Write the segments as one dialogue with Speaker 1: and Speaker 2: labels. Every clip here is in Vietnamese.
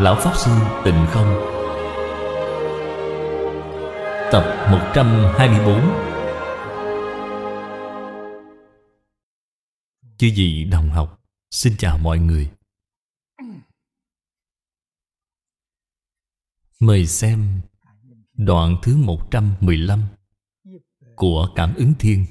Speaker 1: Lão Pháp Sư Tịnh Không Tập 124 Chư vị đồng học, xin chào mọi người Mời xem đoạn thứ 115 của Cảm ứng Thiên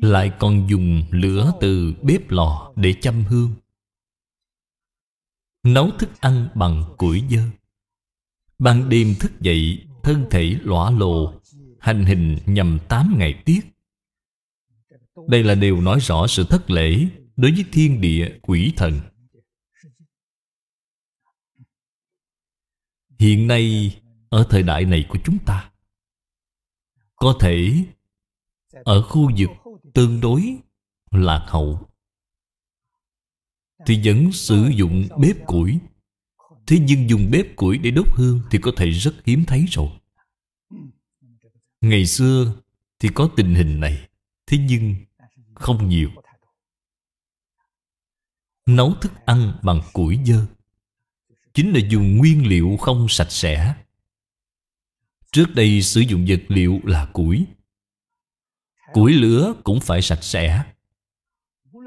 Speaker 1: lại còn dùng lửa từ bếp lò để châm hương nấu thức ăn bằng củi dơ ban đêm thức dậy thân thể lõa lồ hành hình nhằm tám ngày tiết đây là điều nói rõ sự thất lễ đối với thiên địa quỷ thần hiện nay ở thời đại này của chúng ta có thể ở khu vực tương đối lạc hậu thì vẫn sử dụng bếp củi thế nhưng dùng bếp củi để đốt hương thì có thể rất hiếm thấy rồi ngày xưa thì có tình hình này thế nhưng không nhiều nấu thức ăn bằng củi dơ chính là dùng nguyên liệu không sạch sẽ trước đây sử dụng vật liệu là củi Củi lửa cũng phải sạch sẽ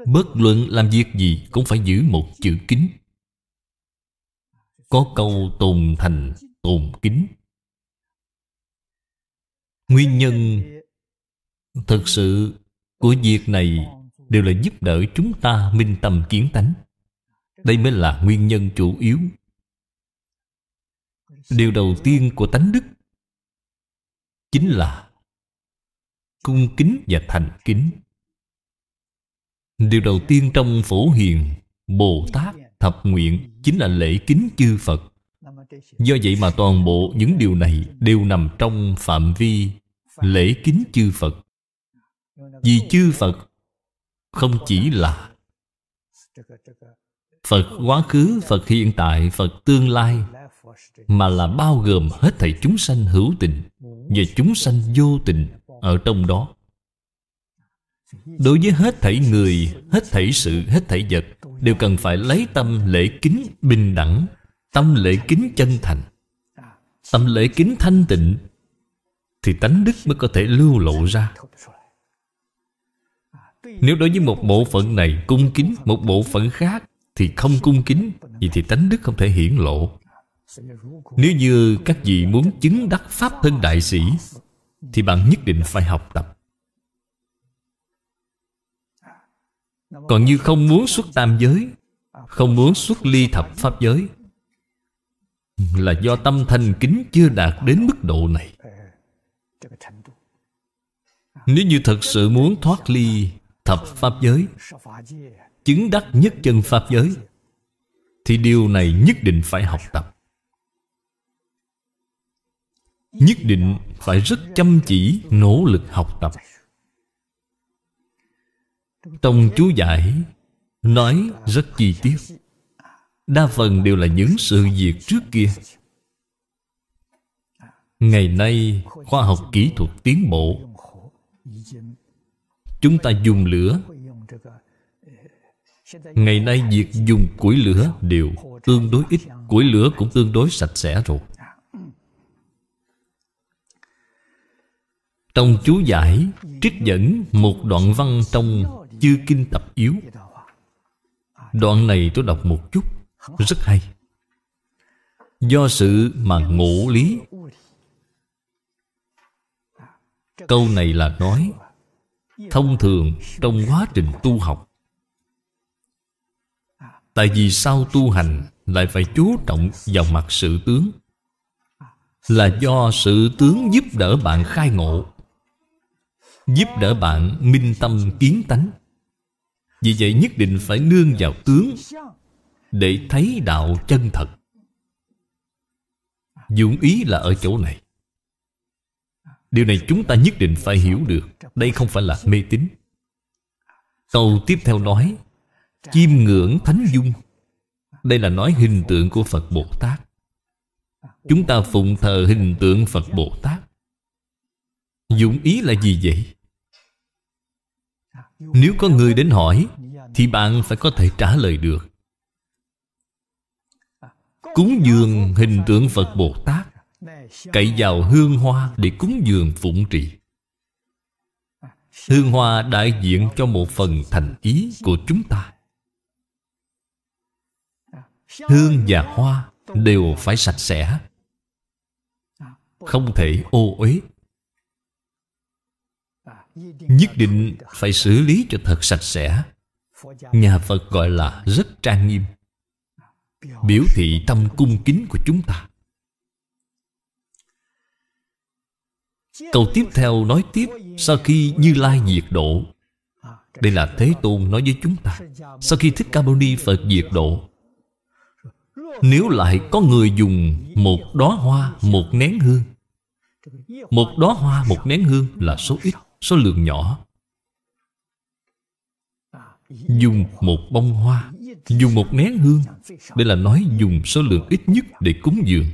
Speaker 1: Bất luận làm việc gì Cũng phải giữ một chữ kính Có câu tồn thành tồn kính Nguyên nhân Thực sự của việc này Đều là giúp đỡ chúng ta minh tâm kiến tánh Đây mới là nguyên nhân chủ yếu Điều đầu tiên của tánh đức Chính là cung kính và thành kính điều đầu tiên trong phổ hiền bồ tát thập nguyện chính là lễ kính chư phật do vậy mà toàn bộ những điều này đều nằm trong phạm vi lễ kính chư phật vì chư phật không chỉ là phật quá khứ phật hiện tại phật tương lai mà là bao gồm hết thảy chúng sanh hữu tình và chúng sanh vô tình ở trong đó đối với hết thảy người hết thảy sự hết thảy vật đều cần phải lấy tâm lễ kính bình đẳng tâm lễ kính chân thành tâm lễ kính thanh tịnh thì tánh đức mới có thể lưu lộ ra nếu đối với một bộ phận này cung kính một bộ phận khác thì không cung kính vậy thì tánh đức không thể hiển lộ nếu như các vị muốn chứng đắc pháp thân đại sĩ thì bạn nhất định phải học tập còn như không muốn xuất tam giới không muốn xuất ly thập pháp giới là do tâm thanh kính chưa đạt đến mức độ này nếu như thật sự muốn thoát ly thập pháp giới chứng đắc nhất chân pháp giới thì điều này nhất định phải học tập nhất định phải rất chăm chỉ nỗ lực học tập tông chú giải nói rất chi tiết đa phần đều là những sự việc trước kia ngày nay khoa học kỹ thuật tiến bộ chúng ta dùng lửa
Speaker 2: ngày nay việc
Speaker 1: dùng củi lửa đều tương đối ít củi lửa cũng tương đối sạch sẽ rồi Trong chú giải trích dẫn một đoạn văn trong chư kinh tập yếu Đoạn này tôi đọc một chút Rất hay Do sự mà ngộ lý Câu này là nói Thông thường trong quá trình tu học Tại vì sao tu hành Lại phải chú trọng vào mặt sự tướng Là do sự tướng giúp đỡ bạn khai ngộ Giúp đỡ bạn minh tâm kiến tánh Vì vậy nhất định phải nương vào tướng Để thấy đạo chân thật Dụng ý là ở chỗ này Điều này chúng ta nhất định phải hiểu được Đây không phải là mê tín Câu tiếp theo nói Chiêm ngưỡng thánh dung Đây là nói hình tượng của Phật Bồ Tát Chúng ta phụng thờ hình tượng Phật Bồ Tát Dụng ý là gì vậy? Nếu có người đến hỏi Thì bạn phải có thể trả lời được Cúng dường hình tượng Phật Bồ Tát Cậy vào hương hoa để cúng dường phụng trì Hương hoa đại diện cho một phần thành ý của chúng ta Hương và hoa đều phải sạch sẽ Không thể ô uế nhất định phải xử lý cho thật sạch sẽ nhà phật gọi là rất trang nghiêm biểu thị tâm cung kính của chúng ta câu tiếp theo nói tiếp sau khi như lai diệt độ đây là thế tôn nói với chúng ta sau khi thích ca mâu ni phật diệt độ nếu lại có người dùng một đóa hoa một nén hương một đóa hoa một nén hương là số ít số lượng nhỏ dùng một bông hoa dùng một nén hương đây là nói dùng số lượng ít nhất để cúng dường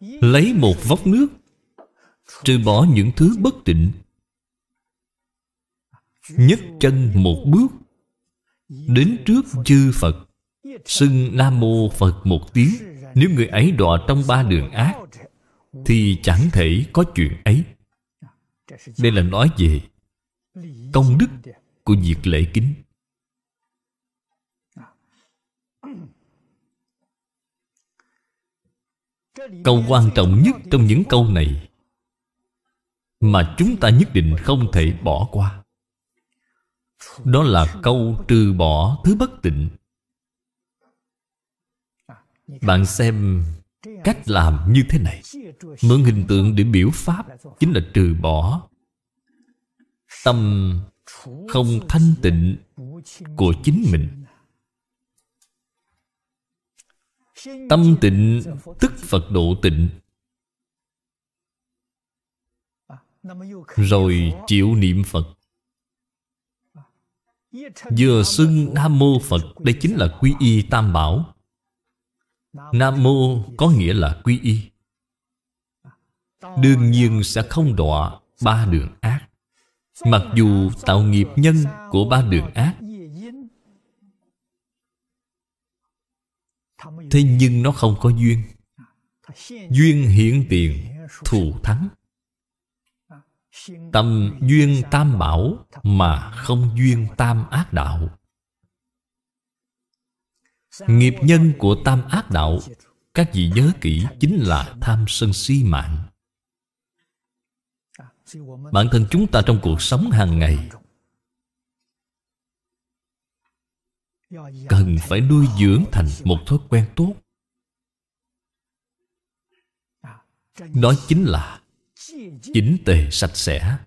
Speaker 1: lấy một vóc nước trừ bỏ những thứ bất tịnh nhất chân một bước đến trước chư phật xưng nam mô phật một tiếng nếu người ấy đọa trong ba đường ác thì chẳng thể có chuyện ấy đây là nói về công đức của việc lễ kính câu quan trọng nhất trong những câu này mà chúng ta nhất định không thể bỏ qua đó là câu trừ bỏ thứ bất tịnh bạn xem Cách làm như thế này Mượn hình tượng để biểu pháp Chính là trừ bỏ Tâm không thanh tịnh Của chính mình
Speaker 3: Tâm tịnh tức
Speaker 1: Phật độ tịnh Rồi chịu niệm Phật Vừa xưng Nam Mô Phật Đây chính là quy y Tam Bảo Nam mô có nghĩa là quy y Đương nhiên sẽ không đọa ba đường ác Mặc dù tạo nghiệp nhân của ba đường ác Thế nhưng nó không có duyên
Speaker 3: Duyên hiện tiền thù
Speaker 1: thắng Tâm duyên tam bảo Mà không duyên tam ác đạo Nghiệp nhân của tam ác đạo Các vị nhớ kỹ chính là tham sân si mạng Bản thân chúng ta trong cuộc sống hàng ngày Cần phải nuôi dưỡng thành một thói quen tốt Đó chính là chính tề sạch sẽ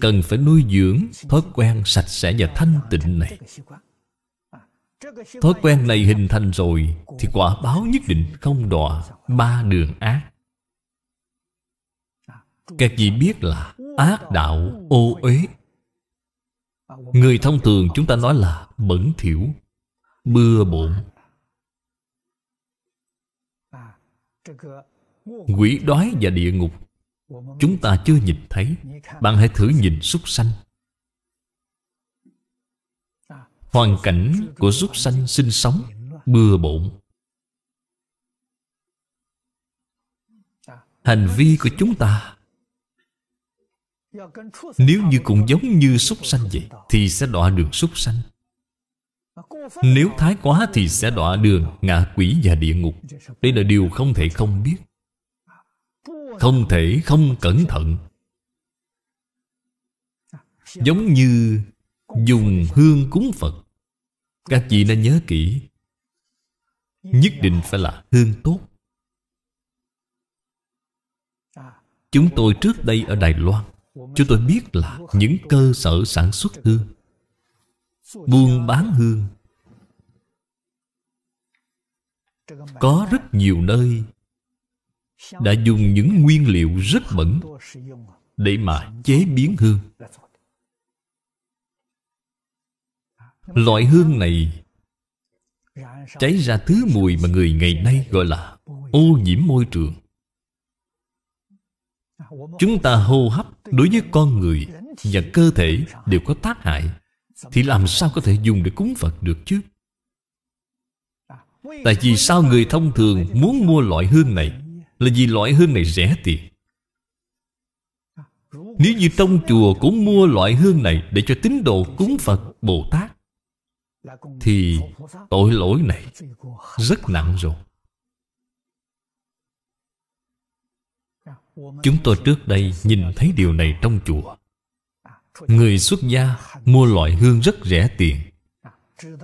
Speaker 1: cần phải nuôi dưỡng thói quen sạch sẽ và thanh tịnh này thói quen này hình thành rồi thì quả báo nhất định không đọa ba đường ác các vị biết là ác đạo ô uế người thông thường chúng ta nói là bẩn thỉu bừa bộn
Speaker 2: quỷ đói và
Speaker 1: địa ngục chúng ta chưa nhìn thấy bạn hãy thử nhìn súc sanh hoàn cảnh của súc sanh sinh sống bừa bộn hành vi của chúng ta nếu như cũng giống như súc sanh vậy thì sẽ đọa đường súc sanh nếu thái quá thì sẽ đọa đường ngạ quỷ và địa ngục đây là điều không thể không biết không thể không cẩn thận giống như dùng hương cúng phật các vị nên nhớ kỹ nhất định phải là hương tốt chúng tôi trước đây ở đài loan
Speaker 2: chúng tôi biết
Speaker 1: là những cơ sở sản xuất hương buôn bán hương có rất nhiều nơi
Speaker 2: đã dùng những nguyên liệu rất bẩn để mà chế biến
Speaker 1: hương loại hương này cháy ra thứ mùi mà người ngày nay gọi là ô nhiễm môi trường chúng ta hô hấp đối với con người và cơ thể đều có tác hại thì làm sao có thể dùng để cúng phật được chứ tại vì sao người thông thường muốn mua loại hương này là vì loại hương này rẻ tiền Nếu như trong chùa cũng mua loại hương này Để cho tín đồ cúng Phật Bồ Tát
Speaker 3: Thì tội lỗi này Rất nặng rồi Chúng tôi
Speaker 1: trước đây nhìn thấy điều này trong chùa Người xuất gia mua loại hương rất rẻ tiền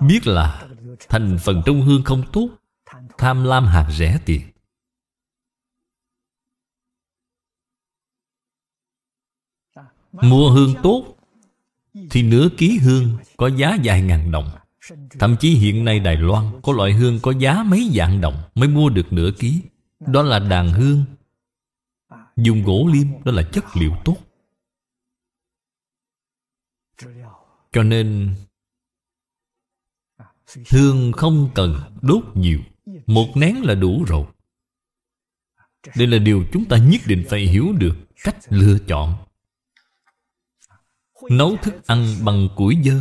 Speaker 1: Biết là thành phần trong hương không tốt Tham lam hàng rẻ tiền
Speaker 3: Mua hương
Speaker 1: tốt Thì nửa ký hương có giá vài ngàn đồng Thậm chí hiện nay Đài Loan Có loại hương có giá mấy vạn đồng Mới mua được nửa ký Đó là đàn hương Dùng gỗ liêm đó là chất liệu tốt Cho nên Hương không cần đốt nhiều Một nén là đủ rồi Đây là điều chúng ta nhất định phải hiểu được Cách lựa chọn nấu thức ăn bằng củi dơ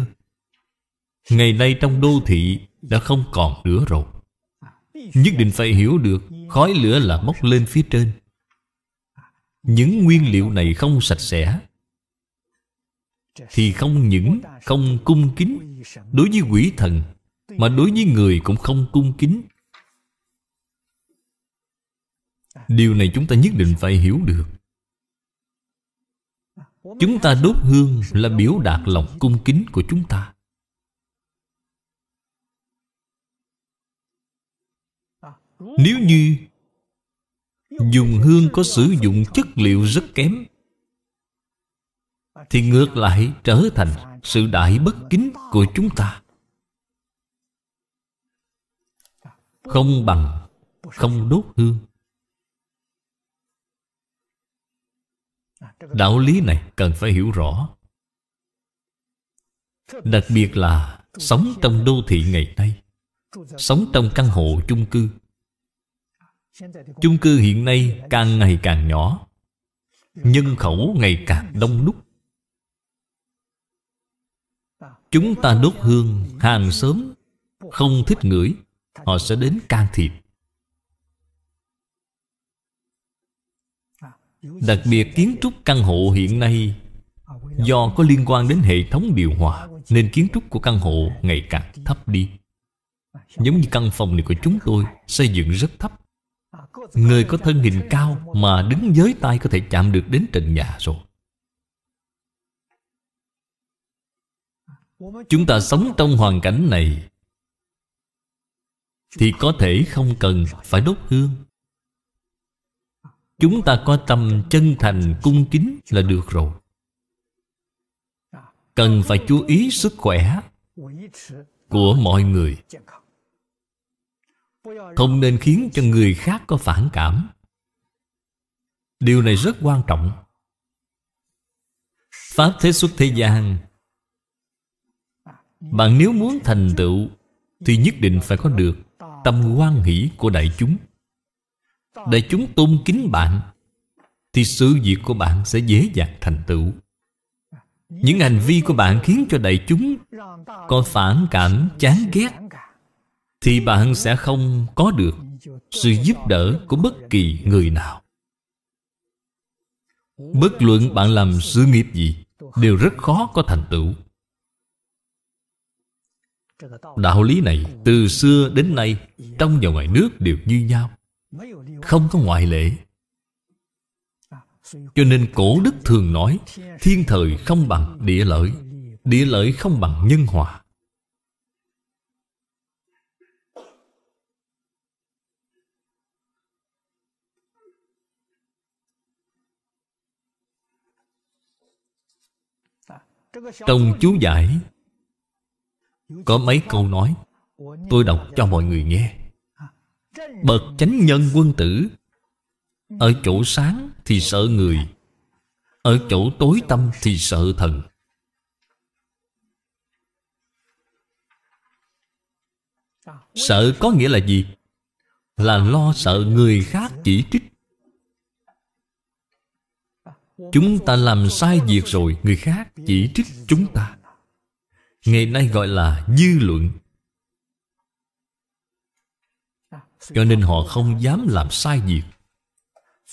Speaker 1: ngày nay trong đô thị đã không còn nữa rồi nhất định phải hiểu được khói lửa là bốc lên phía trên những nguyên liệu này không sạch sẽ thì không những không cung kính đối với quỷ thần mà đối với người cũng không cung kính điều này chúng ta nhất định phải hiểu được Chúng ta đốt hương là biểu đạt lòng cung kính của chúng ta Nếu như dùng hương có sử dụng chất liệu rất kém Thì ngược lại trở thành sự đại bất kính của chúng ta Không bằng không đốt hương Đạo lý này cần phải hiểu rõ Đặc biệt là sống trong đô thị ngày nay Sống trong căn hộ chung cư Chung cư hiện nay càng ngày càng nhỏ Nhân khẩu ngày càng đông đúc Chúng ta đốt hương hàng sớm, Không thích ngửi Họ sẽ đến can thiệp Đặc biệt kiến trúc căn hộ hiện nay Do có liên quan đến hệ thống điều hòa Nên kiến trúc của căn hộ ngày càng thấp đi Giống như căn phòng này của chúng tôi Xây dựng rất thấp Người có thân hình cao Mà đứng giới tay có thể chạm được đến trần nhà rồi Chúng ta sống trong hoàn cảnh này Thì có thể không cần phải đốt hương Chúng ta có tâm chân thành cung kính là được rồi Cần phải chú ý sức khỏe Của mọi người Không nên khiến cho người khác có phản cảm Điều này rất quan trọng Pháp thế xuất thế gian Bạn nếu muốn thành tựu Thì nhất định phải có được Tâm quan hỷ của đại chúng đại chúng tôn kính bạn Thì sự việc của bạn sẽ dễ dàng thành tựu Những hành vi của bạn khiến cho đại chúng Có phản cảm, chán ghét Thì bạn sẽ không có được Sự giúp đỡ của bất kỳ người nào Bất luận bạn làm sự nghiệp gì Đều rất khó có thành tựu Đạo lý này từ xưa đến nay Trong và ngoài nước đều như nhau không có ngoại lệ cho nên cổ đức thường nói thiên thời không bằng địa lợi địa lợi không bằng nhân hòa trong chú giải
Speaker 2: có mấy câu nói
Speaker 1: tôi đọc cho mọi người nghe Bậc chánh nhân quân tử Ở chỗ sáng thì sợ người Ở chỗ tối tâm thì sợ thần Sợ có nghĩa là gì? Là lo sợ người khác chỉ trích Chúng ta làm sai việc rồi Người khác chỉ trích chúng ta Ngày nay gọi là dư luận Cho nên họ không dám làm sai việc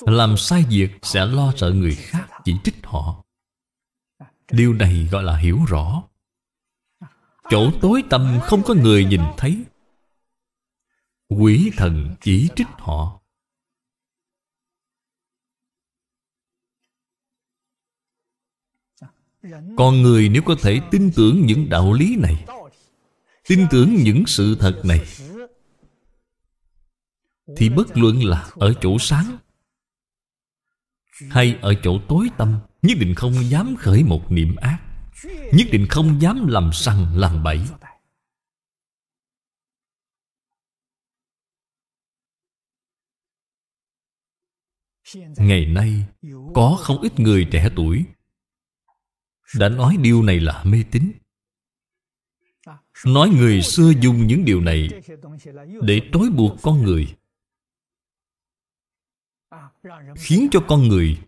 Speaker 1: Làm sai việc sẽ lo sợ người khác chỉ trích họ Điều này gọi là hiểu rõ Chỗ tối tâm không có người nhìn thấy
Speaker 3: Quỷ thần chỉ trích họ Con
Speaker 1: người nếu có thể tin tưởng những đạo lý này Tin tưởng những sự thật này thì bất luận là ở chỗ sáng hay ở chỗ tối tâm nhất định không dám khởi một niệm ác nhất định không dám làm sằng làm bậy ngày nay có không ít người trẻ tuổi đã nói điều này là mê tín nói người xưa dùng những điều này để trói buộc con người khiến cho con người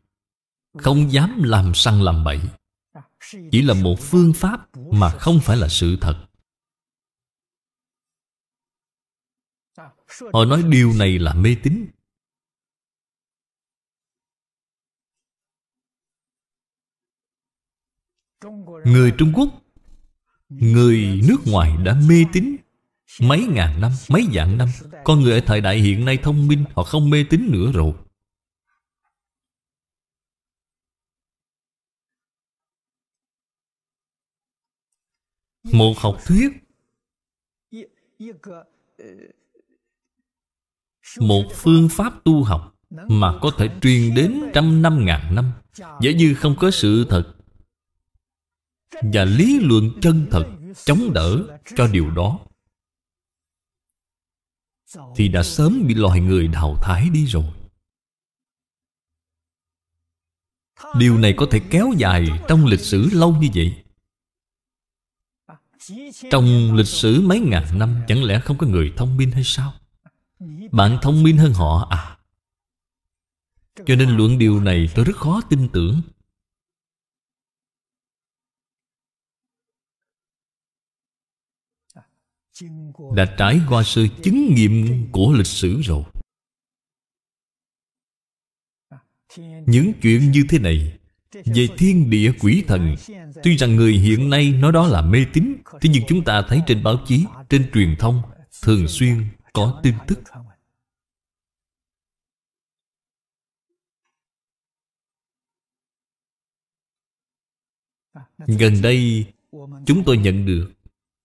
Speaker 1: không dám làm săn làm bậy chỉ là một phương pháp mà không phải là sự thật họ nói điều này là mê tín người trung quốc người nước ngoài đã mê tín mấy ngàn năm mấy vạn năm con người ở thời đại hiện nay thông minh họ không mê tín nữa rồi một học thuyết một phương pháp tu học mà có thể truyền đến trăm năm ngàn năm giả như không có sự thật và lý luận chân thật chống đỡ cho điều đó thì đã sớm bị loài người đào thải đi rồi điều này có thể kéo dài trong lịch sử lâu như vậy trong lịch sử mấy ngàn năm Chẳng lẽ không có người thông minh hay sao Bạn thông minh hơn họ à Cho nên luận điều này tôi rất khó tin tưởng Đã trải qua sự chứng nghiệm của lịch sử rồi Những chuyện như thế này về thiên địa quỷ thần tuy rằng người hiện nay nói đó là mê tín thế nhưng chúng ta thấy trên báo chí trên truyền thông thường xuyên có tin tức
Speaker 2: gần đây
Speaker 1: chúng tôi nhận được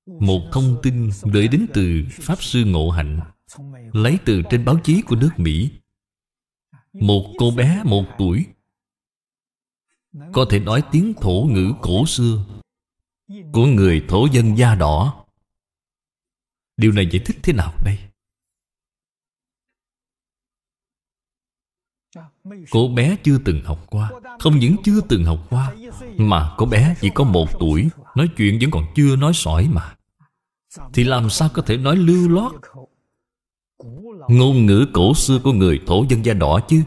Speaker 1: một thông tin gửi đến từ pháp sư ngộ hạnh lấy từ trên báo chí của nước mỹ một cô bé một tuổi có thể nói tiếng thổ ngữ cổ xưa của người thổ dân da đỏ điều này giải thích thế nào đây cô bé chưa từng học qua không những chưa từng học qua mà cô bé chỉ có một tuổi nói chuyện vẫn còn chưa nói sỏi mà thì làm sao có thể nói lưu loát ngôn ngữ cổ xưa của người thổ dân da đỏ chứ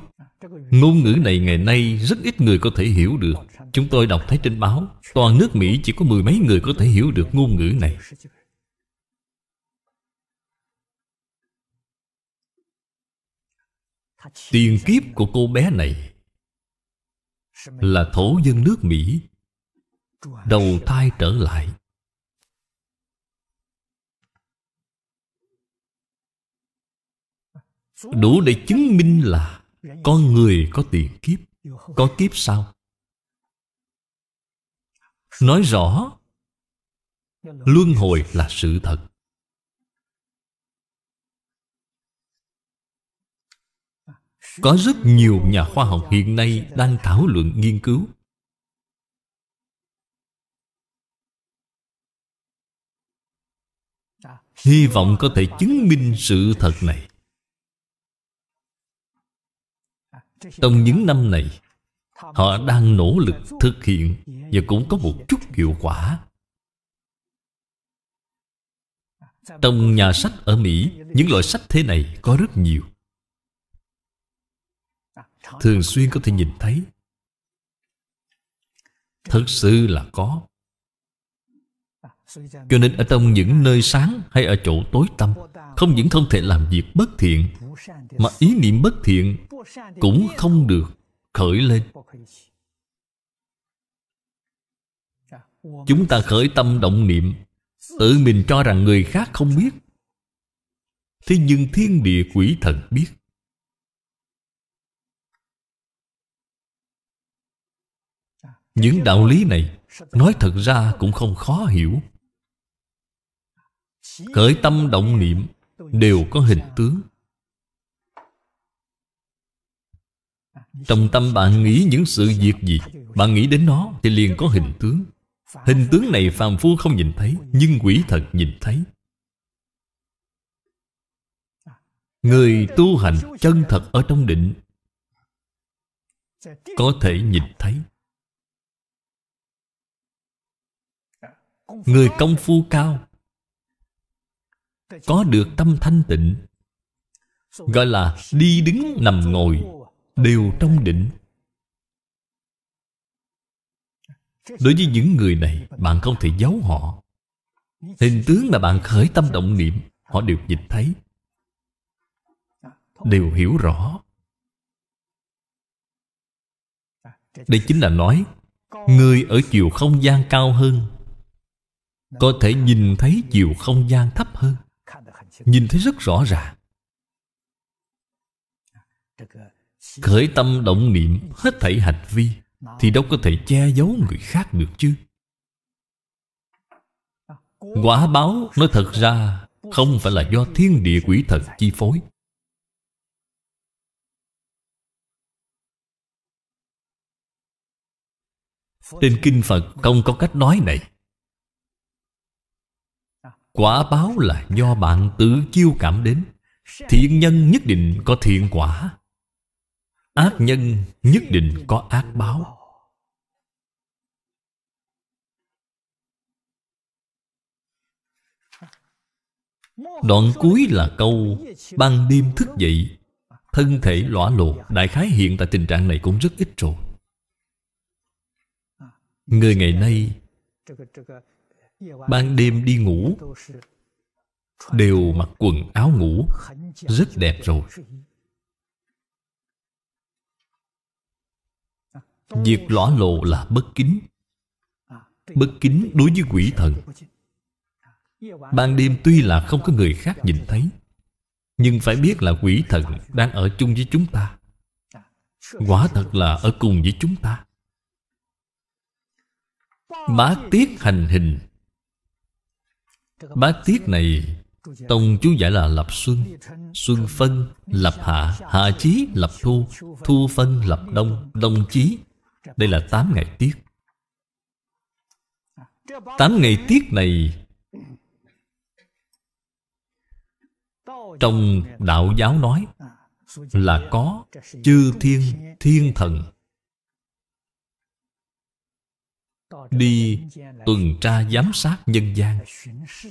Speaker 1: Ngôn ngữ này ngày nay rất ít người có thể hiểu được Chúng tôi đọc thấy trên báo Toàn nước Mỹ chỉ có mười mấy người có thể hiểu được ngôn ngữ này Tiền kiếp của cô bé này Là thổ dân nước Mỹ Đầu thai trở lại Đủ để chứng minh là con người có tiền kiếp có kiếp sau nói rõ luân hồi là sự thật có rất nhiều nhà khoa học hiện nay đang thảo luận nghiên cứu hy vọng có thể chứng minh sự thật này Trong những năm này Họ đang nỗ lực thực hiện Và cũng có một chút hiệu quả Trong nhà sách ở Mỹ Những loại sách thế này có rất nhiều Thường xuyên có thể nhìn thấy Thật sự là có cho nên ở trong những nơi sáng hay ở chỗ tối tăm Không những không thể làm việc bất thiện Mà ý niệm bất thiện cũng không được khởi lên Chúng ta khởi tâm động niệm Tự mình cho rằng người khác không biết Thế nhưng thiên địa quỷ thần biết Những đạo lý này Nói thật ra cũng không khó hiểu Khởi tâm động niệm Đều có hình tướng Trong tâm bạn nghĩ những sự việc gì Bạn nghĩ đến nó thì liền có hình tướng Hình tướng này phàm phu không nhìn thấy Nhưng quỷ thật nhìn thấy Người tu hành chân thật ở trong định Có thể nhìn thấy Người công phu cao có được tâm thanh tịnh gọi là đi đứng nằm ngồi đều trong định đối với những người này bạn không thể giấu họ hình tướng mà bạn khởi tâm động niệm họ đều nhìn thấy đều hiểu rõ đây chính là nói người ở chiều không gian cao hơn có thể nhìn thấy chiều không gian thấp hơn nhìn thấy rất rõ ràng khởi tâm động niệm hết thảy hành vi thì đâu có thể che giấu người khác được chứ quả báo nói thật ra không phải là do thiên địa quỷ thần chi phối trên kinh phật không có cách nói này Quả báo là do bạn tự chiêu cảm đến Thiện nhân nhất định có thiện quả Ác nhân nhất định có ác báo Đoạn cuối là câu Ban đêm thức dậy Thân thể lõa lộ Đại khái hiện tại tình trạng này cũng rất ít rồi Người ngày nay
Speaker 2: ban đêm đi ngủ
Speaker 1: đều mặc quần áo ngủ rất đẹp rồi việc lõa lộ là bất kính bất kính đối với quỷ thần ban đêm tuy là không có người khác nhìn thấy nhưng phải biết là quỷ thần đang ở chung với chúng ta quả thật là ở cùng với chúng ta bá tiết hành hình Bát tiết này Tông chú giải là lập xuân Xuân phân, lập hạ Hạ chí, lập thu Thu phân, lập đông, đông chí Đây là 8 ngày tiết 8 ngày tiết này
Speaker 3: Trong đạo giáo nói Là có chư thiên, thiên thần
Speaker 2: đi tuần tra giám sát nhân gian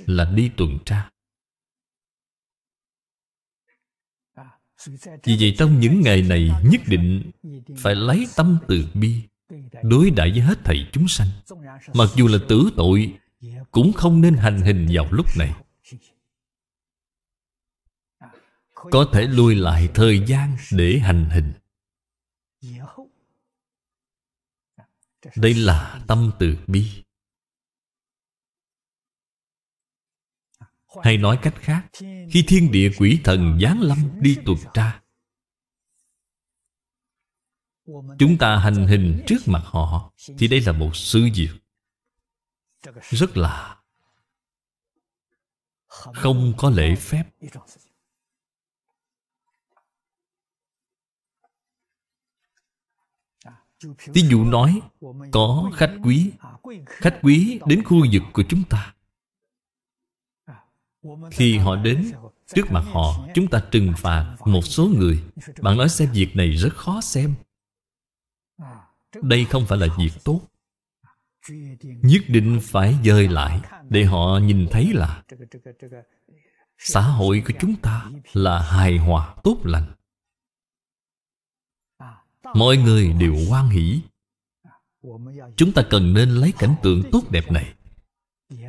Speaker 2: là đi tuần tra vì
Speaker 1: vậy trong những ngày này nhất định phải lấy tâm từ bi đối đãi với hết thầy chúng sanh mặc dù là tử tội cũng không nên hành hình vào lúc này có thể lùi lại thời gian để hành hình Đây là tâm từ bi Hay nói cách khác Khi thiên địa quỷ thần giáng lâm đi tuần tra Chúng ta hành hình trước mặt họ Thì đây là một sự việc Rất là Không có lễ phép
Speaker 3: Thí dụ nói Có khách quý Khách quý
Speaker 1: đến khu vực của chúng ta Khi họ đến Trước mặt họ Chúng ta trừng phạt một số người Bạn nói xem việc này rất khó xem Đây không phải là việc tốt Nhất định phải dời lại Để họ nhìn thấy là Xã hội của chúng ta là hài hòa tốt lành mọi người đều hoan hỷ chúng ta cần nên lấy cảnh tượng tốt đẹp này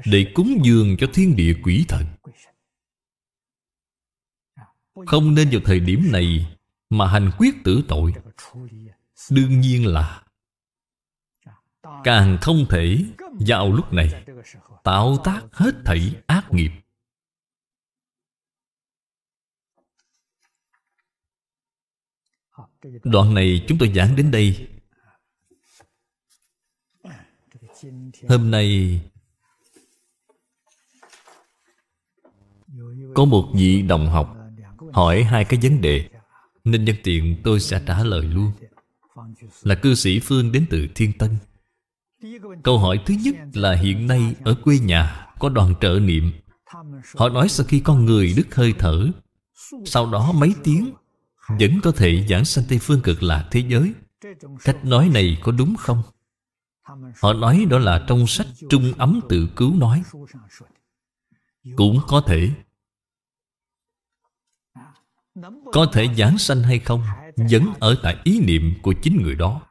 Speaker 1: để cúng dường cho thiên địa quỷ thần không nên vào thời điểm này mà hành quyết tử tội đương nhiên là càng không thể vào lúc này tạo tác hết thảy ác nghiệp Đoạn này chúng tôi giảng đến đây Hôm nay Có một vị đồng học Hỏi hai cái vấn đề Nên nhân tiện tôi sẽ trả lời luôn Là cư sĩ Phương đến từ Thiên Tân Câu hỏi thứ nhất là hiện nay ở quê nhà có đoàn trợ niệm Họ nói sau khi con người đứt hơi thở Sau đó mấy tiếng vẫn có thể giảng sanh Tây Phương cực lạc thế giới Cách nói này có đúng không? Họ nói đó là trong sách Trung Ấm Tự Cứu nói Cũng có thể Có thể giảng sanh hay không Vẫn ở tại ý niệm của chính người đó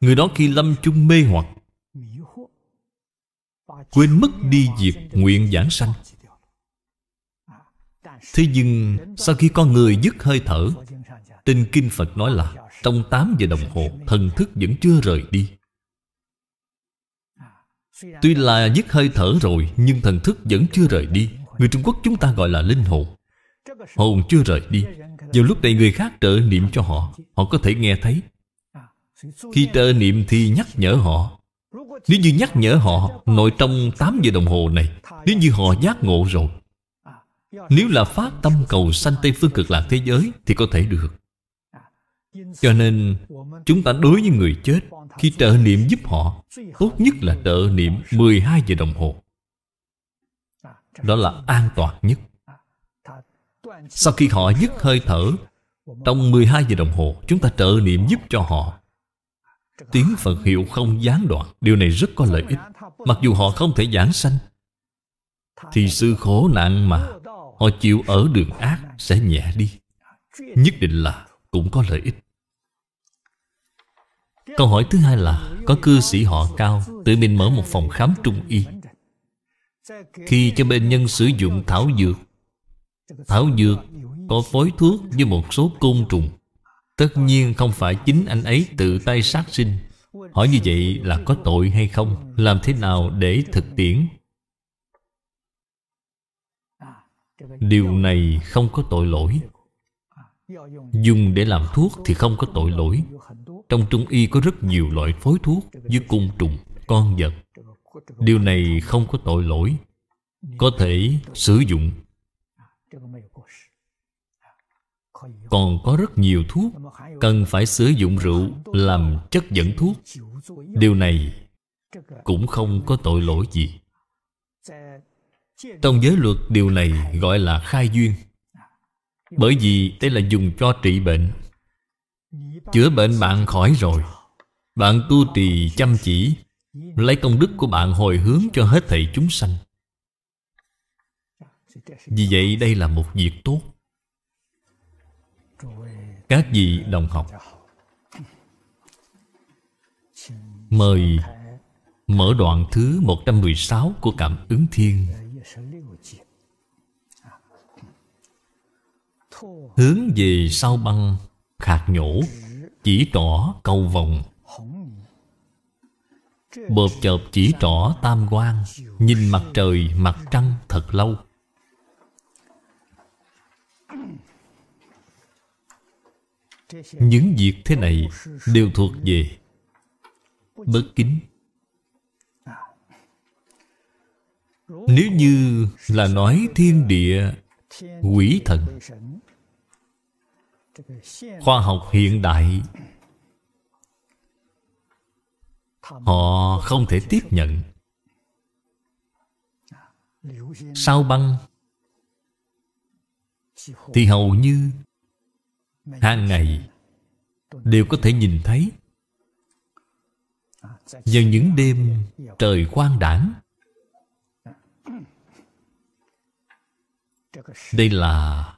Speaker 1: Người đó khi lâm chung mê hoặc Quên mất đi việc nguyện giảng sanh Thế nhưng sau khi con người dứt hơi thở Trên Kinh Phật nói là Trong 8 giờ đồng hồ Thần thức vẫn chưa rời đi Tuy là dứt hơi thở rồi Nhưng thần thức vẫn chưa rời đi Người Trung Quốc chúng ta gọi là linh hồn Hồn chưa rời đi Vào lúc này người khác trợ niệm cho họ Họ có thể nghe thấy
Speaker 2: Khi trợ niệm
Speaker 1: thì nhắc nhở họ Nếu như nhắc nhở họ Nội trong 8 giờ đồng hồ này Nếu như họ giác ngộ rồi nếu là phát tâm cầu sanh Tây Phương cực lạc thế giới Thì có thể được Cho nên chúng ta đối với người chết Khi trợ niệm giúp họ Tốt nhất là trợ niệm 12 giờ đồng hồ Đó là an toàn nhất Sau khi họ dứt hơi thở Trong 12 giờ đồng hồ Chúng ta trợ niệm giúp cho họ Tiếng Phật hiệu không gián đoạn Điều này rất có lợi ích Mặc dù họ không thể giảng sanh Thì sự khổ nạn mà Họ chịu ở đường ác sẽ nhẹ đi Nhất định là cũng có lợi ích Câu hỏi thứ hai là Có cư sĩ họ cao Tự mình mở một phòng khám trung y Khi cho bệnh nhân sử dụng thảo dược Thảo dược có phối thuốc với một số côn trùng Tất nhiên không phải chính anh ấy tự tay sát sinh Hỏi như vậy là có tội hay không Làm thế nào để thực tiễn điều này không có tội lỗi dùng để làm thuốc thì không có tội lỗi trong trung y có rất nhiều loại phối thuốc với côn trùng con vật điều này không có tội lỗi có thể sử dụng còn có rất nhiều thuốc cần phải sử dụng rượu làm chất dẫn thuốc điều này cũng không có tội lỗi gì trong giới luật điều này gọi là khai duyên Bởi vì đây là dùng cho trị bệnh Chữa bệnh bạn khỏi rồi Bạn tu trì chăm chỉ Lấy công đức của bạn hồi hướng cho hết thảy chúng sanh Vì vậy đây là một việc tốt Các vị đồng học Mời mở đoạn thứ 116 của Cảm ứng Thiên Hướng về sau băng Khạc nhổ Chỉ trỏ cầu vòng Bộp chợp chỉ trỏ tam quan Nhìn mặt trời mặt trăng thật lâu
Speaker 2: Những việc thế này đều
Speaker 1: thuộc về Bất kính Nếu như là nói thiên địa Quỷ thần khoa học hiện đại họ không thể tiếp nhận sao băng
Speaker 2: thì hầu như hàng ngày
Speaker 1: đều có thể nhìn thấy
Speaker 2: vào những đêm
Speaker 1: trời quang đảng đây là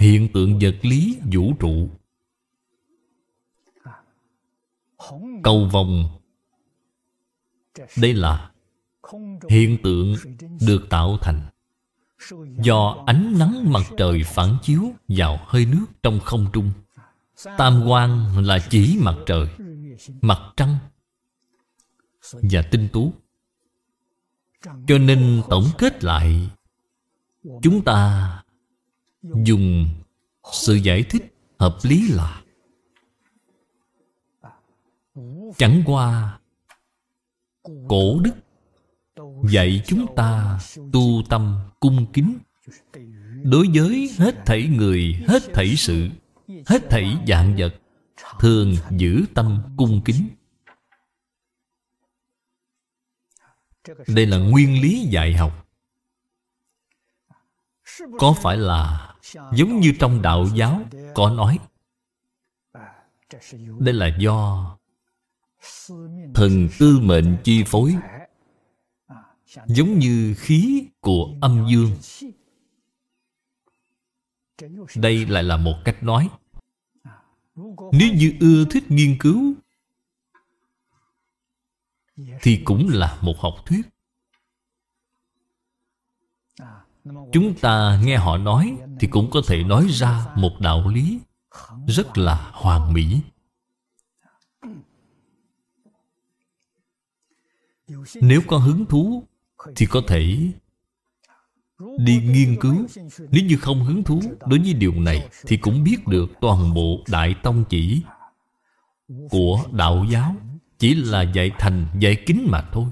Speaker 1: hiện tượng vật lý vũ trụ cầu vòng đây là hiện tượng được tạo thành do ánh nắng mặt trời phản chiếu vào hơi nước trong không trung tam quan là chỉ mặt trời mặt trăng và tinh tú cho nên tổng kết lại chúng ta dùng sự giải thích hợp lý là chẳng qua cổ đức dạy chúng ta tu tâm cung kính đối với hết thảy người hết thảy sự hết thảy dạng vật thường giữ tâm cung kính đây là nguyên lý dạy học có phải là giống như trong đạo giáo có nói đây là do thần tư mệnh chi phối giống như khí của âm dương đây lại là một cách nói nếu như ưa thích nghiên cứu thì cũng là một học thuyết chúng ta nghe họ nói thì cũng có thể nói ra một đạo lý rất là hoàn mỹ nếu có hứng thú thì có thể đi nghiên cứu nếu như không hứng thú đối với điều này thì cũng biết được toàn bộ đại tông chỉ của đạo giáo chỉ là dạy thành dạy kính mà thôi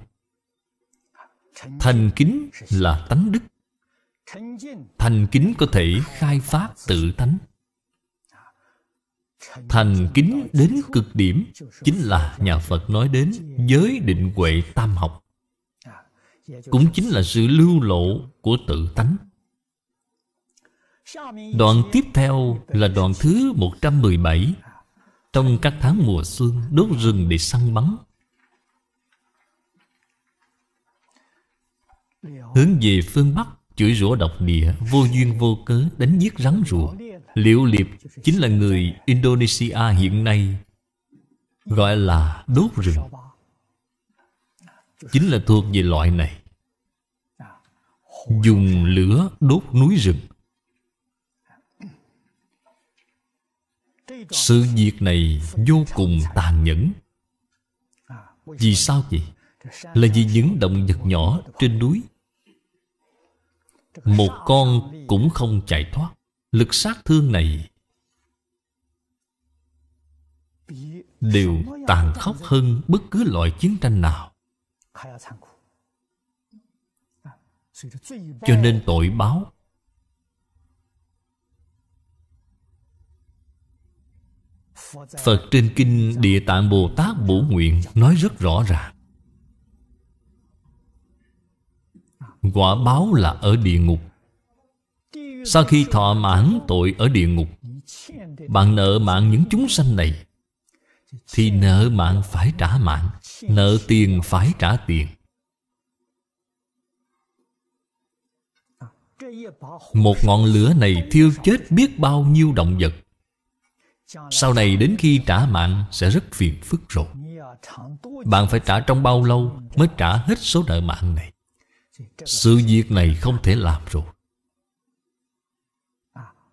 Speaker 1: thành kính là tánh đức thành kính có thể khai phát tự tánh thành kính đến cực điểm chính là nhà phật nói đến giới định huệ tam học cũng chính là sự lưu lộ của tự tánh Đoạn tiếp theo là đoạn thứ 117 Trong các tháng mùa xuân đốt rừng để săn bắn Hướng về phương Bắc Chửi rủa độc địa Vô duyên vô cớ đánh giết rắn rùa Liệu liệp chính là người Indonesia hiện nay Gọi là đốt rừng Chính là thuộc về loại này Dùng lửa đốt núi rừng Sự việc này vô cùng tàn nhẫn Vì sao vậy? Là vì những động vật nhỏ trên núi một con cũng không chạy thoát Lực sát thương này
Speaker 2: Đều tàn khốc hơn
Speaker 1: bất cứ loại chiến tranh nào Cho nên tội báo Phật trên Kinh Địa Tạng Bồ Tát Bổ Nguyện nói rất rõ ràng Quả báo là ở địa ngục Sau khi thọ mãn tội ở địa ngục Bạn nợ mạng những chúng sanh này Thì nợ mạng phải trả mạng Nợ tiền phải trả tiền Một ngọn lửa này thiêu chết biết bao nhiêu động vật Sau này đến khi trả mạng sẽ rất phiền phức rồi Bạn phải trả trong bao lâu mới trả hết số nợ mạng này sự việc này không thể làm rồi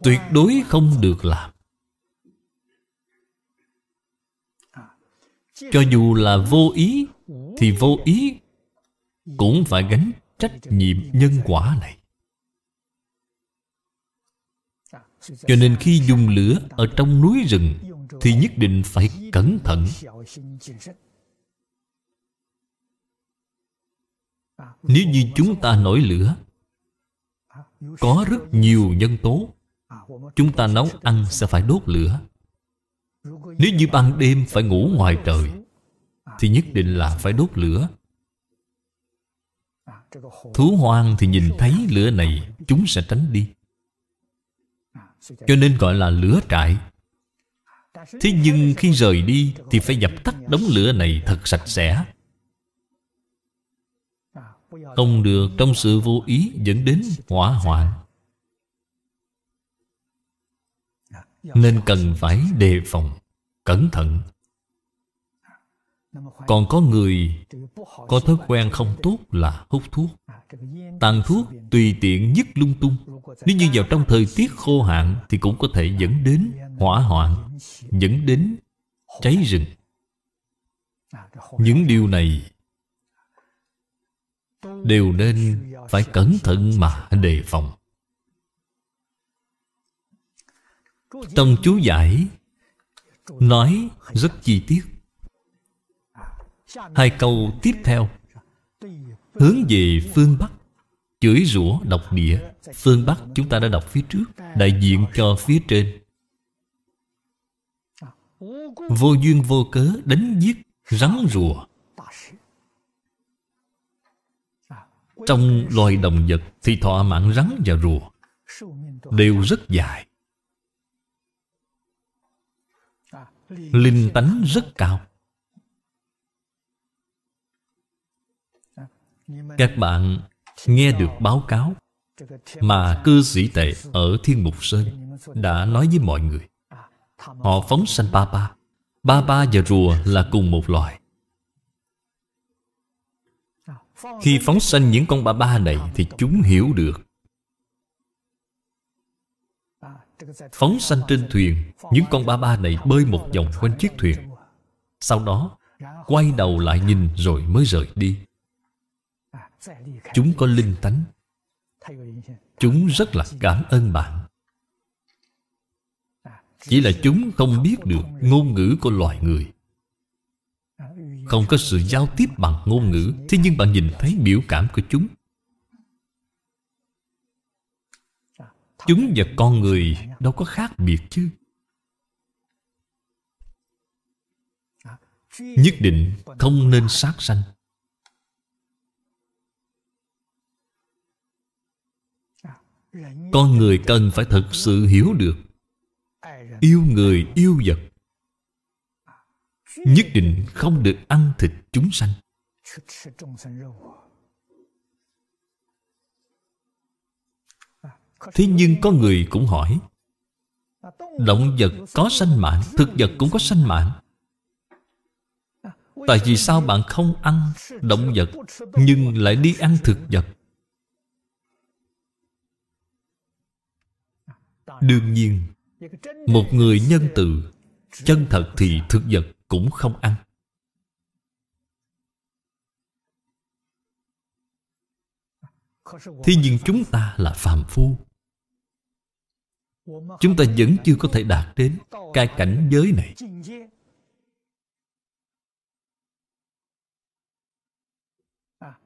Speaker 1: tuyệt đối không được làm cho dù là vô ý thì vô ý cũng phải gánh trách nhiệm nhân quả này
Speaker 3: cho nên khi
Speaker 1: dùng lửa ở trong núi rừng thì nhất định phải cẩn thận Nếu như chúng ta nổi lửa Có rất nhiều nhân tố Chúng ta nấu ăn sẽ phải đốt lửa Nếu như ban đêm phải ngủ ngoài trời Thì nhất định là phải đốt lửa Thú hoang thì nhìn thấy lửa này Chúng sẽ tránh đi Cho nên gọi là lửa trại Thế nhưng khi rời đi Thì phải dập tắt đống lửa này thật sạch sẽ không được trong sự vô ý dẫn đến hỏa hoạn Nên cần phải đề phòng Cẩn thận Còn có người Có thói quen không tốt là hút thuốc Tàn thuốc tùy tiện nhất lung tung Nếu như vào trong thời tiết khô hạn Thì cũng có thể dẫn đến hỏa hoạn Dẫn đến cháy rừng Những điều này
Speaker 2: đều nên phải cẩn
Speaker 1: thận mà đề phòng trong chú giải nói rất chi tiết hai câu tiếp theo hướng về phương bắc chửi rủa độc địa phương bắc chúng ta đã đọc phía trước đại diện cho phía trên vô duyên vô cớ đánh giết rắn rùa Trong loài động vật thì thọ mạng rắn và rùa đều rất dài.
Speaker 3: Linh tánh rất cao. Các
Speaker 1: bạn nghe được báo cáo mà cư sĩ tệ ở Thiên Mục Sơn đã nói với mọi người. Họ phóng sanh ba ba. Ba ba và rùa là cùng một loài. Khi phóng sanh những con ba ba này Thì chúng hiểu được Phóng sanh trên thuyền Những con ba ba này bơi một vòng quanh chiếc thuyền Sau đó Quay đầu lại nhìn rồi mới rời đi Chúng có linh tánh Chúng rất là cảm ơn bạn Chỉ là chúng không biết được ngôn ngữ của loài người không có sự giao tiếp bằng ngôn ngữ Thế nhưng bạn nhìn thấy biểu cảm của chúng Chúng và con người đâu có khác biệt chứ Nhất định không nên sát sanh Con người cần phải thật sự hiểu được Yêu người yêu vật nhất định không được ăn thịt chúng sanh thế nhưng có người cũng hỏi động vật có sanh mạng thực vật cũng có sanh mạng tại vì sao bạn không ăn động vật nhưng lại đi ăn thực vật đương nhiên một người nhân từ chân thật thì thực vật cũng không ăn. Thế nhưng chúng ta là phàm phu
Speaker 3: Chúng ta vẫn chưa có thể đạt đến Cái cảnh giới này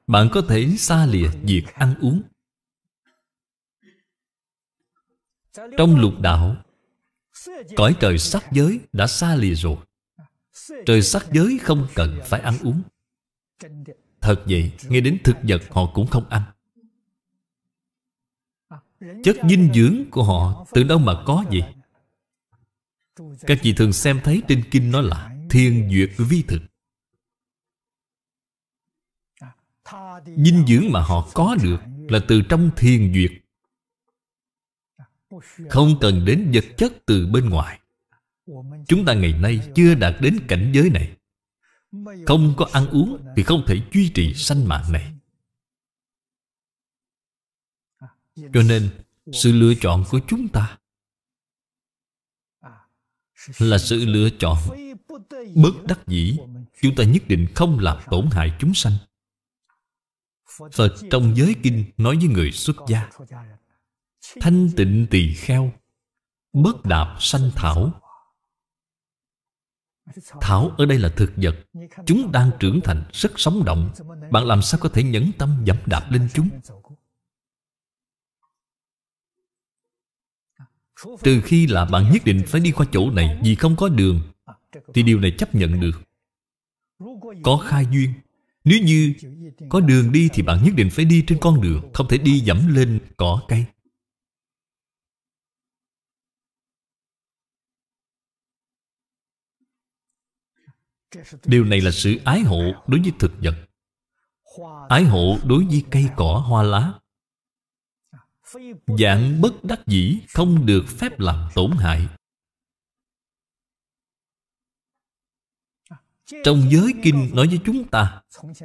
Speaker 1: Bạn có thể xa lìa việc ăn uống
Speaker 2: Trong lục đạo Cõi trời
Speaker 1: sắc giới đã xa lìa rồi Trời sắc giới không cần phải ăn uống Thật vậy Nghe đến thực vật họ cũng không ăn
Speaker 2: Chất dinh dưỡng
Speaker 1: của họ Từ đâu mà có gì? Các chị thường xem thấy trên kinh nói là Thiên duyệt vi thực Dinh dưỡng mà họ có được Là từ trong thiên duyệt Không cần đến vật chất từ bên ngoài Chúng ta ngày nay chưa đạt đến cảnh giới này Không có ăn uống Thì không thể duy trì sanh mạng này Cho nên Sự lựa chọn của chúng ta Là sự lựa chọn Bất đắc dĩ Chúng ta nhất định không làm tổn hại chúng sanh
Speaker 2: Phật trong giới
Speaker 1: kinh nói với người xuất gia Thanh tịnh tỳ kheo Bất đạp sanh thảo Thảo ở đây là thực vật Chúng đang trưởng thành rất sống động Bạn làm sao có thể nhẫn tâm dẫm đạp lên chúng Từ khi là bạn nhất định phải đi qua chỗ này Vì không có đường Thì điều này chấp nhận được Có khai duyên Nếu như có đường đi Thì bạn nhất định phải đi trên con đường Không thể đi dẫm lên cỏ cây điều này là sự ái hộ đối với thực vật ái hộ đối với cây cỏ hoa lá dạng bất đắc dĩ không được phép làm tổn hại trong giới kinh nói với chúng ta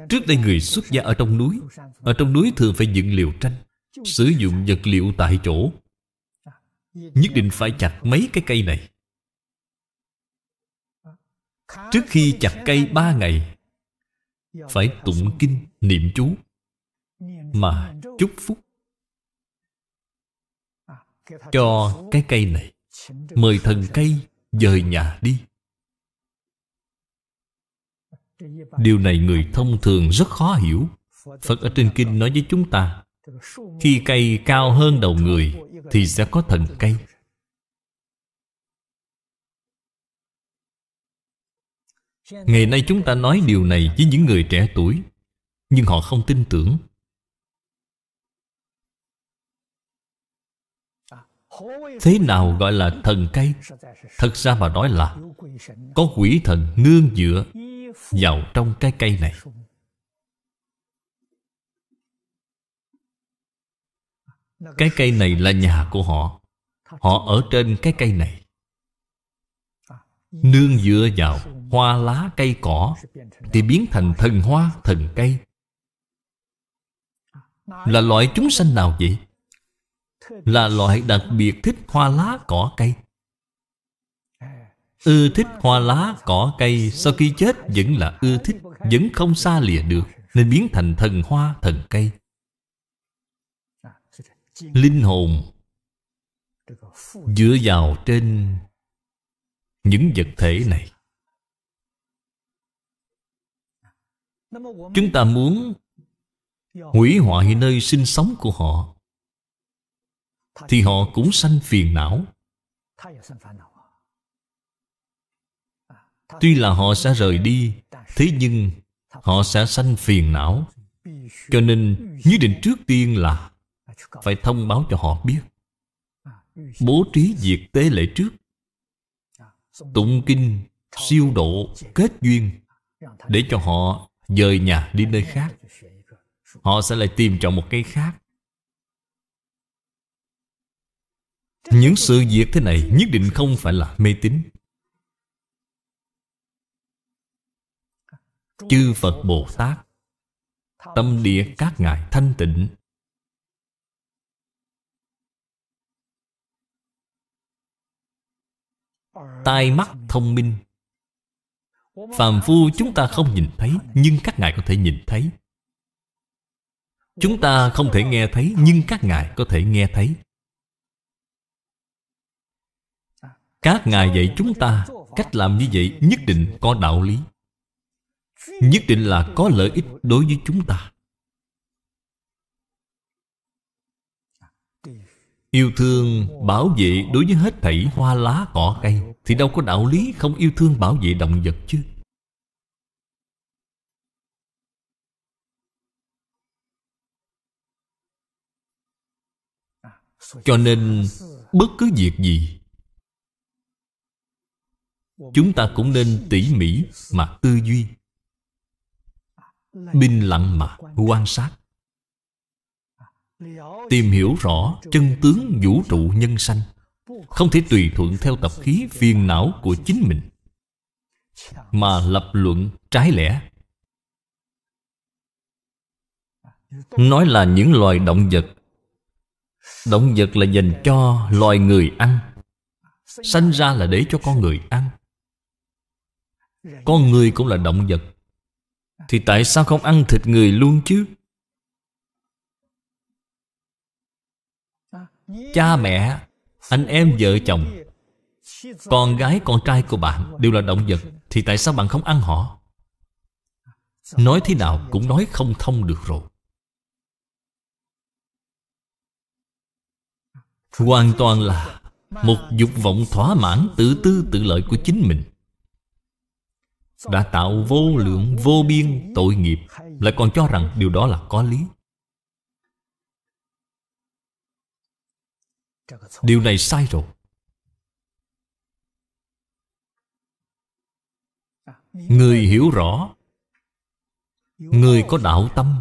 Speaker 1: trước đây người xuất gia ở trong núi ở trong núi thường phải dựng liều tranh sử dụng vật liệu tại chỗ nhất định phải chặt mấy cái cây này Trước khi chặt cây ba ngày Phải tụng kinh niệm chú Mà chúc phúc Cho cái cây này Mời thần cây dời nhà đi Điều này người thông thường rất khó hiểu Phật ở trên kinh nói với chúng ta Khi cây cao hơn đầu người Thì sẽ có thần cây Ngày nay chúng ta nói điều này với những người trẻ tuổi Nhưng họ không tin tưởng Thế nào gọi là thần cây? Thật ra mà nói là Có quỷ thần nương dựa vào trong cái cây này Cái cây này là nhà của họ Họ ở trên cái cây này nương dựa vào hoa lá cây cỏ thì biến thành thần hoa thần cây là loại chúng sanh nào vậy là loại đặc biệt thích hoa lá cỏ cây ưa thích hoa lá cỏ cây sau khi chết vẫn là ưa thích vẫn không xa lìa được nên biến thành thần hoa thần cây linh hồn dựa vào trên những vật thể này chúng ta muốn hủy hoại nơi sinh sống của họ thì họ cũng sanh phiền não tuy là họ sẽ rời đi thế nhưng họ sẽ sanh phiền não cho nên nhất định trước tiên là phải thông báo cho họ biết bố trí việc tế lễ trước tụng kinh siêu độ kết duyên để cho họ dời nhà đi nơi khác họ sẽ lại tìm chọn một cái khác những sự việc thế này nhất định không phải là mê tín chư phật bồ tát tâm địa các ngài thanh tịnh tai mắt thông minh phàm phu chúng ta không nhìn thấy nhưng các ngài có thể nhìn thấy chúng ta không thể nghe thấy nhưng các ngài có thể nghe thấy các ngài dạy chúng ta cách làm như vậy nhất định có đạo lý nhất định là có lợi ích đối với chúng ta Yêu thương bảo vệ đối với hết thảy hoa lá cỏ cây Thì đâu có đạo lý không yêu thương bảo vệ động vật chứ Cho nên bất cứ việc gì Chúng ta cũng nên tỉ mỉ mà tư duy Bình lặng mà quan sát Tìm hiểu rõ chân tướng vũ trụ nhân sanh Không thể tùy thuận theo tập khí phiền não của chính mình Mà lập luận trái lẽ Nói là những loài động vật Động vật là dành cho loài người ăn Sanh ra là để cho con người ăn Con người cũng là động vật Thì tại sao không ăn thịt người luôn chứ cha mẹ anh em vợ chồng con gái con trai của bạn đều là động vật thì tại sao bạn không ăn họ nói thế nào cũng nói không thông được rồi hoàn toàn là một dục vọng thỏa mãn tự tư tự lợi của chính mình đã tạo vô lượng vô biên tội nghiệp lại còn cho rằng điều đó là có lý điều này sai rồi người hiểu rõ người có đạo tâm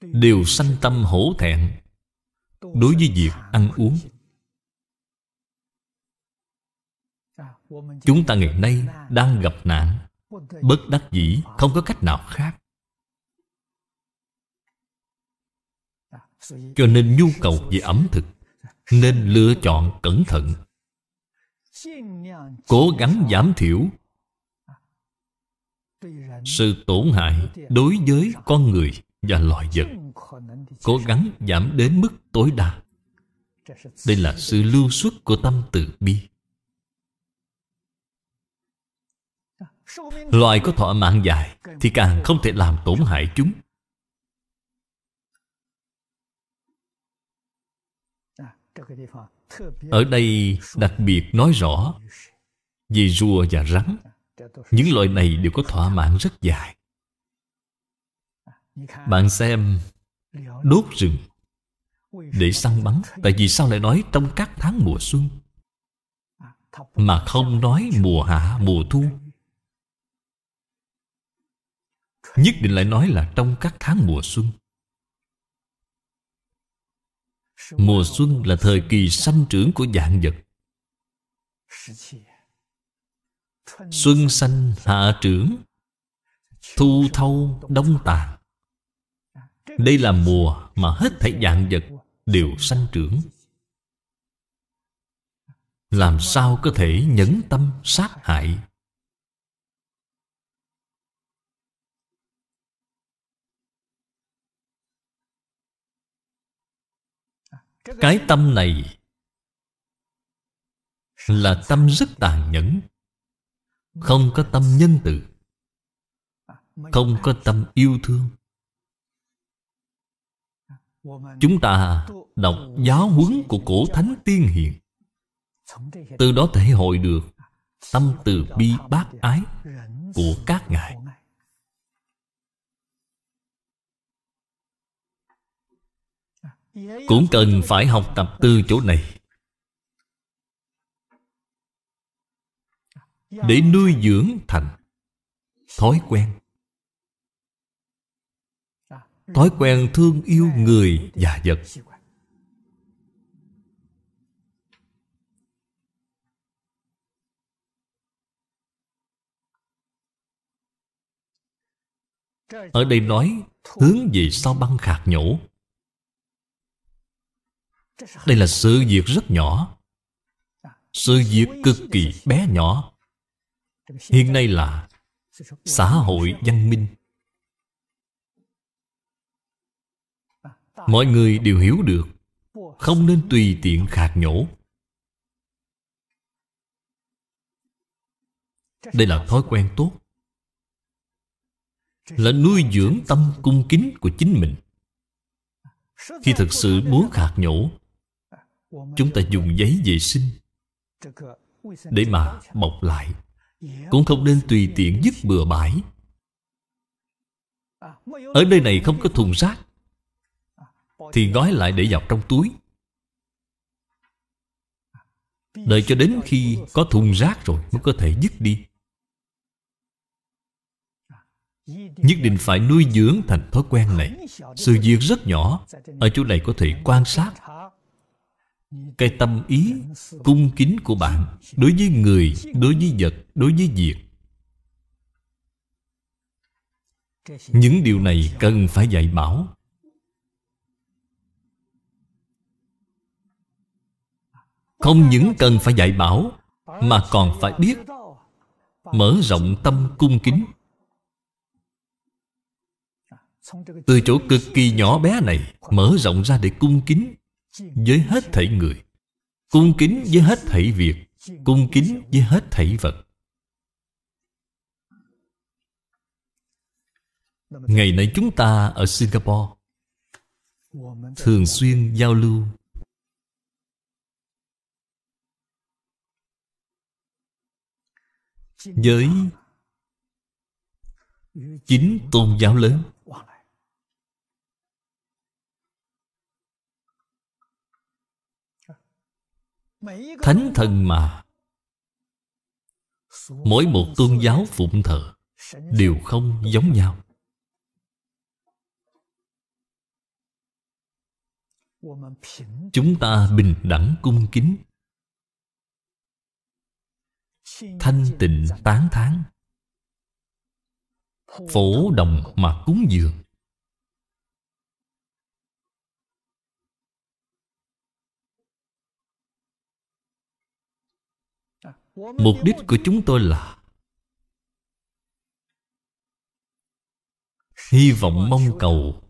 Speaker 1: đều sanh tâm hổ thẹn đối với việc ăn uống chúng ta ngày nay đang gặp nạn bất đắc dĩ không có cách nào khác cho nên nhu cầu về ẩm thực nên lựa chọn cẩn thận cố gắng giảm thiểu sự tổn hại đối với con người và loài vật
Speaker 2: cố gắng giảm đến
Speaker 1: mức tối đa đây là sự lưu xuất của tâm từ bi loài có thọ mạng dài thì càng không thể làm tổn hại chúng ở đây đặc biệt nói rõ về rùa và rắn những loại này đều có thỏa mãn rất dài bạn xem đốt rừng để săn bắn tại vì sao lại nói trong các tháng mùa xuân mà không nói mùa hạ mùa thu nhất định lại nói là trong các tháng mùa xuân Mùa xuân là thời kỳ sanh trưởng của dạng vật Xuân sanh hạ trưởng Thu thâu đông tàn Đây là mùa mà hết thảy dạng vật đều sanh trưởng Làm sao có thể nhấn tâm sát hại Cái tâm này là tâm rất tàn nhẫn Không có tâm nhân từ Không có tâm yêu thương Chúng ta đọc giáo huấn của cổ thánh tiên hiền Từ đó thể hội được tâm từ bi bác ái
Speaker 3: của các ngài
Speaker 1: cũng cần phải học tập từ chỗ này để nuôi dưỡng thành thói quen thói quen thương yêu người và vật
Speaker 2: ở đây nói hướng về sau băng
Speaker 1: khạc nhổ đây là sự việc rất nhỏ sự việc cực kỳ bé nhỏ hiện nay là xã hội văn minh mọi người đều hiểu được không nên tùy tiện khạc nhổ đây là thói quen tốt là nuôi dưỡng tâm cung kính của chính mình
Speaker 2: khi thực sự muốn khạc
Speaker 1: nhổ chúng ta dùng giấy vệ sinh để mà bọc lại cũng không nên tùy tiện dứt bừa bãi ở nơi này không có thùng rác thì gói lại để vào trong túi đợi cho đến khi có thùng rác rồi mới có thể dứt đi nhất định phải nuôi dưỡng thành thói quen này sự việc rất nhỏ ở chỗ này có thể quan sát cái tâm ý cung kính của bạn đối với người đối với vật đối với việc những điều này cần phải dạy bảo không những cần phải dạy bảo mà còn phải biết mở rộng tâm cung kính từ chỗ cực kỳ nhỏ bé này mở rộng ra để cung kính với hết thảy người cung kính với hết thảy việc cung kính với hết thảy vật
Speaker 3: ngày nay chúng
Speaker 1: ta ở singapore thường xuyên giao lưu
Speaker 3: với
Speaker 2: chính
Speaker 1: tôn giáo lớn thánh thần mà
Speaker 3: mỗi một
Speaker 1: tôn giáo phụng thờ đều không giống nhau chúng ta bình đẳng cung kính thanh tịnh tán thán phổ đồng mà cúng dường
Speaker 2: Mục đích của
Speaker 1: chúng tôi là Hy vọng mong cầu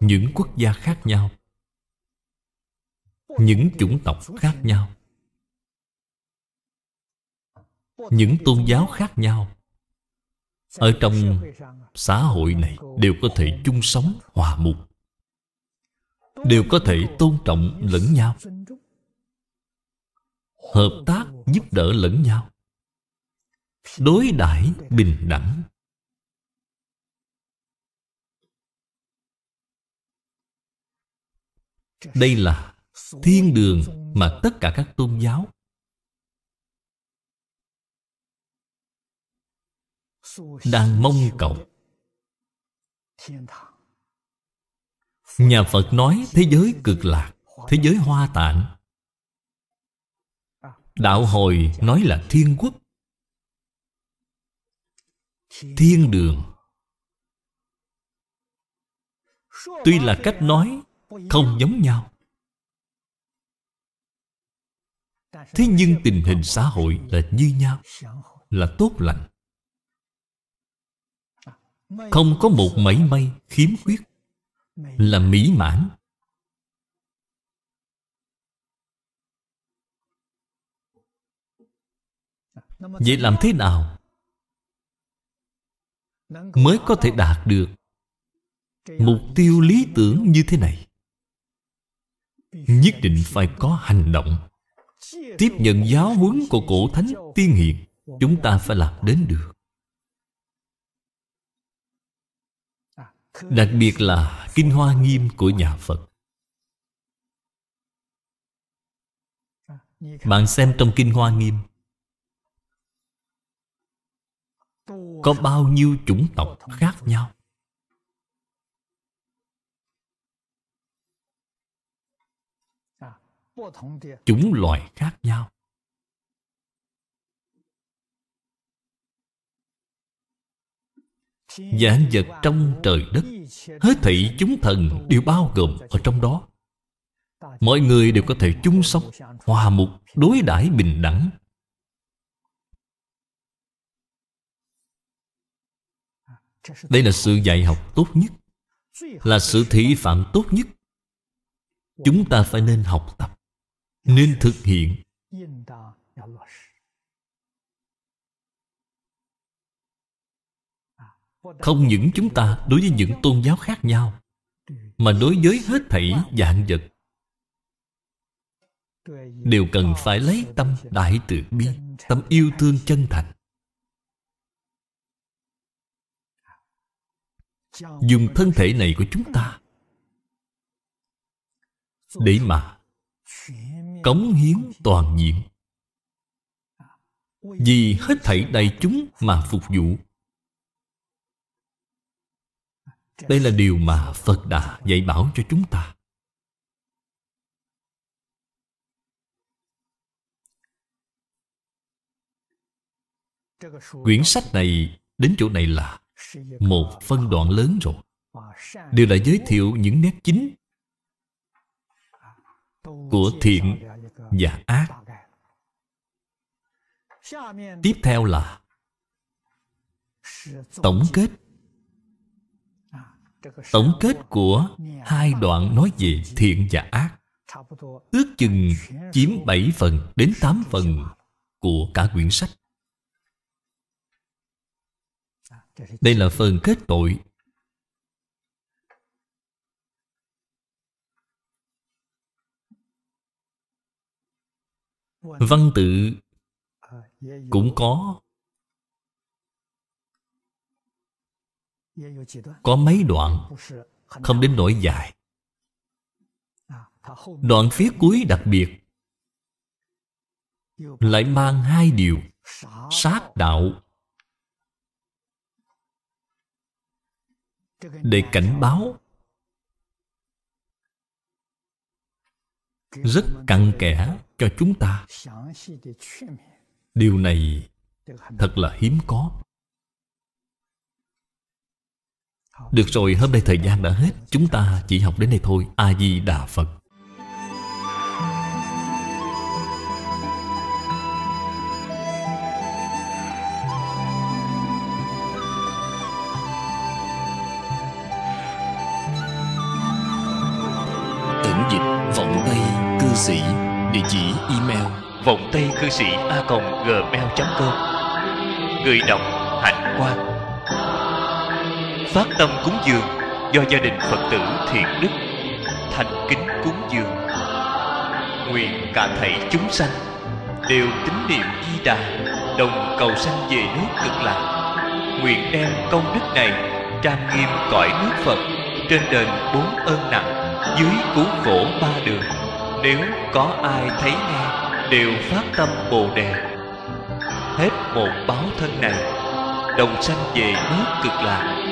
Speaker 1: Những quốc gia khác nhau Những chủng tộc khác nhau Những tôn giáo khác nhau Ở trong xã hội này Đều có thể chung sống hòa mục đều có thể tôn trọng lẫn nhau hợp tác giúp đỡ lẫn nhau đối đãi bình đẳng đây là thiên đường mà tất cả các tôn giáo đang mong cầu Nhà Phật nói thế giới cực lạc Thế giới hoa tạng Đạo hồi nói là thiên quốc Thiên đường Tuy là cách nói không giống nhau Thế nhưng tình hình xã hội là như nhau Là tốt lành Không có một mảy may khiếm khuyết là mỹ mãn
Speaker 3: vậy làm thế
Speaker 1: nào mới có thể đạt được mục tiêu lý tưởng như thế này nhất định phải có hành động tiếp nhận giáo huấn của cổ thánh tiên hiền chúng ta phải làm đến được Đặc biệt là Kinh Hoa Nghiêm của nhà Phật Bạn xem trong Kinh Hoa Nghiêm Có bao nhiêu chủng tộc khác nhau Chủng loài khác nhau Dạng vật trong trời đất Hết thị chúng thần đều bao gồm ở trong đó Mọi người đều có thể chung sống Hòa mục đối đãi bình đẳng Đây là sự dạy học tốt nhất Là sự thị phạm tốt nhất Chúng ta phải nên học tập Nên thực hiện Không những chúng ta đối với những tôn giáo khác nhau Mà đối với hết thảy dạng vật Đều cần phải lấy tâm đại từ bi Tâm yêu thương chân thành Dùng thân thể này của chúng ta Để mà Cống hiến toàn diện Vì hết thảy đại chúng mà phục vụ đây là điều mà Phật đã dạy bảo cho chúng ta Quyển sách này đến chỗ này là Một phân đoạn lớn rồi Đều là giới thiệu những nét
Speaker 3: chính Của thiện và ác Tiếp theo
Speaker 1: là Tổng kết
Speaker 3: tổng kết của hai
Speaker 1: đoạn nói về thiện và ác ước chừng chiếm 7 phần đến 8 phần của cả quyển sách đây là phần kết tội văn tự
Speaker 2: cũng có
Speaker 3: Có mấy đoạn Không
Speaker 1: đến nỗi dài Đoạn phía cuối đặc biệt Lại mang hai điều Sát đạo Để cảnh báo Rất cặn kẽ cho chúng ta Điều này thật là hiếm có Được rồi hôm nay thời gian đã hết Chúng ta chỉ học đến đây thôi A-di-đà Phật Tẩn dịch vọng tây cư sĩ Địa chỉ email vọng tây cư sĩ a gmail com người đọc hạnh quang phát tâm cúng dường do gia đình phật tử thiện đức thành kính cúng dường nguyện cả thảy chúng sanh đều tín niệm di đà đồng cầu sanh về nước cực lạc nguyện đem công đức này trang nghiêm cõi nước phật trên đền bốn ơn nặng dưới cứu khổ ba đường nếu có ai thấy nghe đều phát tâm bồ đề hết một báo thân này đồng sanh về nước cực lạc